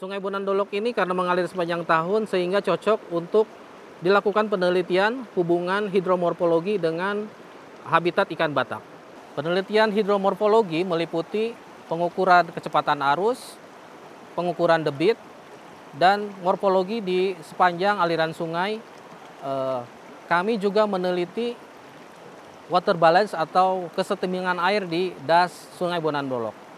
Sungai Dolok ini karena mengalir sepanjang tahun sehingga cocok untuk dilakukan penelitian hubungan hidromorfologi dengan habitat ikan Batang. Penelitian hidromorfologi meliputi pengukuran kecepatan arus, pengukuran debit, dan morfologi di sepanjang aliran sungai. Eh, kami juga meneliti water balance atau kesetimbangan air di das Sungai Dolok.